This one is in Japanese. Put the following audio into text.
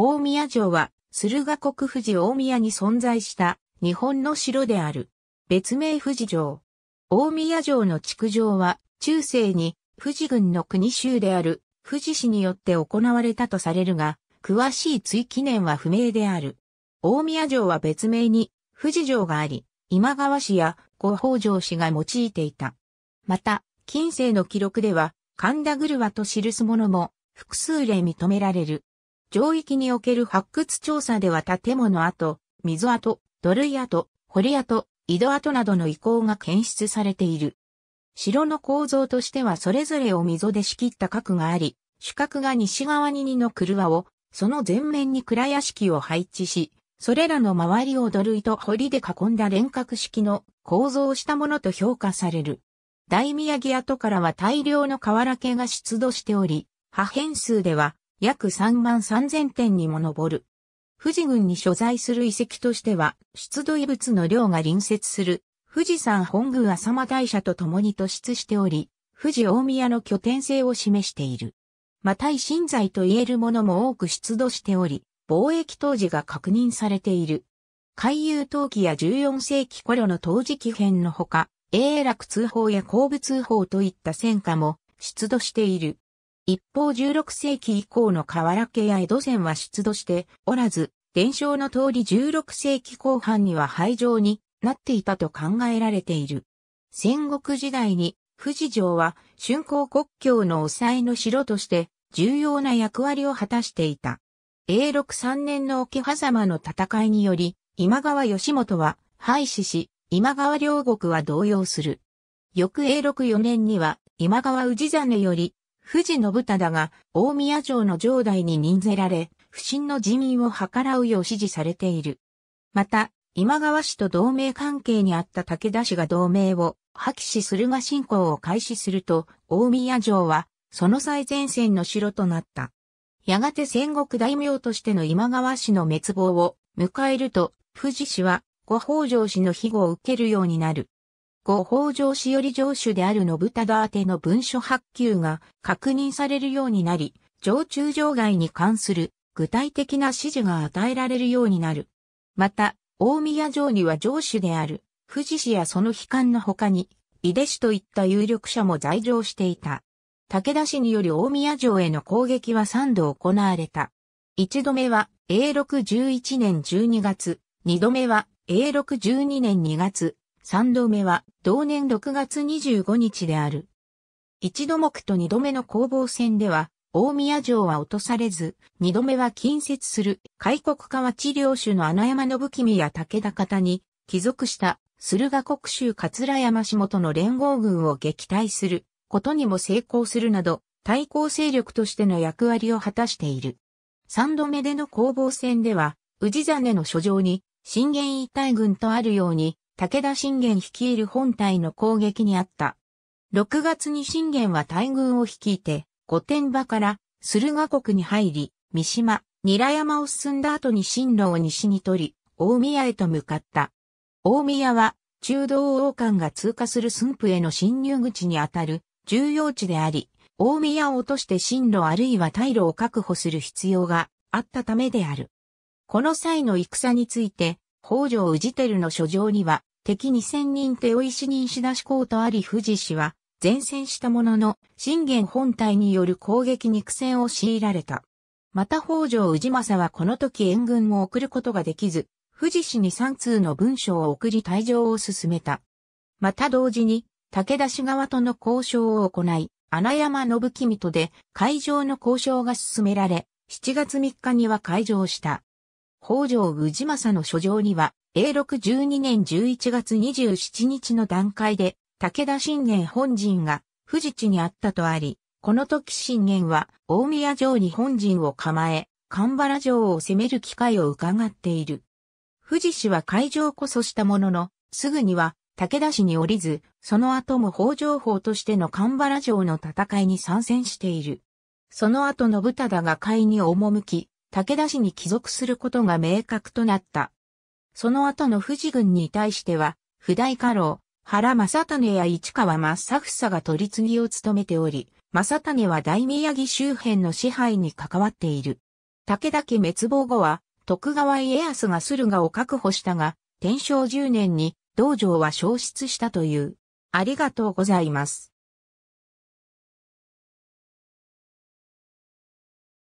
大宮城は、駿河国富士大宮に存在した日本の城である。別名富士城。大宮城の築城は、中世に富士郡の国州である富士市によって行われたとされるが、詳しい追記念は不明である。大宮城は別名に富士城があり、今川氏や五宝城氏が用いていた。また、近世の記録では、神田車と記すものも複数例認められる。上域における発掘調査では建物跡、溝跡、土塁跡、堀跡、井戸跡などの遺構が検出されている。城の構造としてはそれぞれを溝で仕切った角があり、主角が西側に2の車を、その前面に倉屋敷を配置し、それらの周りを土塁と堀で囲んだ連角式の構造をしたものと評価される。大宮城跡からは大量の瓦系が出土しており、破片数では約3万3000点にも上る。富士郡に所在する遺跡としては、出土遺物の量が隣接する、富士山本宮浅間大社と共に突出しており、富士大宮の拠点性を示している。また維新材と言えるものも多く出土しており、貿易当時が確認されている。海遊陶器や14世紀頃の陶磁器編のほか、永楽通報や鉱部通報といった戦火も出土している。一方16世紀以降の河原家や江戸線は出土しておらず、伝承の通り16世紀後半には廃城になっていたと考えられている。戦国時代に富士城は春光国境の抑えの城として重要な役割を果たしていた。永禄3年の桶狭間の戦いにより、今川義元は廃止し、今川両国は動揺する。翌永禄4年には今川氏真より富士信忠が大宮城の城代に任せられ、不審の人員を計らうよう指示されている。また、今川氏と同盟関係にあった武田氏が同盟を破棄し駿河侵攻を開始すると、大宮城は、その最前線の城となった。やがて戦国大名としての今川氏の滅亡を迎えると、富士氏は、ご北条氏の庇護を受けるようになる。後北条氏より城主である信忠宛ての文書発給が確認されるようになり、上中上外に関する具体的な指示が与えられるようになる。また、大宮城には城主である、富士氏やその悲観の他に、井出氏といった有力者も在城していた。武田氏により大宮城への攻撃は3度行われた。1度目は、永禄11年12月、2度目は、永禄12年2月、3度目は同年6月25日である。1度目と2度目の攻防戦では、大宮城は落とされず、二度目は近接する、開国川治療主の穴山信君や武田方に、帰属した、駿河国州桂山下との連合軍を撃退する、ことにも成功するなど、対抗勢力としての役割を果たしている。三度目での攻防戦では、氏真の書状に、信玄一体軍とあるように、武田信玄率いる本隊の攻撃にあった。6月に信玄は大軍を率いて、御殿場から駿河国に入り、三島、韮山を進んだ後に進路を西に取り、大宮へと向かった。大宮は、中道王冠が通過する駿府への侵入口にあたる重要地であり、大宮を落として進路あるいは退路を確保する必要があったためである。この際の戦について、北条氏照の書状には、敵2000人手を石に人し出しこうとあり富士氏は、前線したものの、信玄本体による攻撃に苦戦を強いられた。また北条氏政はこの時援軍を送ることができず、富士氏に3通の文書を送り退場を進めた。また同時に、武田氏側との交渉を行い、穴山信君とで会場の交渉が進められ、7月3日には会場した。北条氏政の書状には、永禄12年11月27日の段階で、武田信玄本陣が富士地にあったとあり、この時信玄は大宮城に本陣を構え、神原城を攻める機会を伺っている。富士氏は会場こそしたものの、すぐには武田氏に降りず、その後も北条法としての神原城の戦いに参戦している。その後信忠が会に赴き、武田氏に帰属することが明確となった。その後の富士軍に対しては、不代家老、原正種や市川正房が取り次ぎを務めており、正種は大宮城周辺の支配に関わっている。武田家滅亡後は、徳川家康が駿河を確保したが、天正10年に道場は消失したという。ありがとうございます。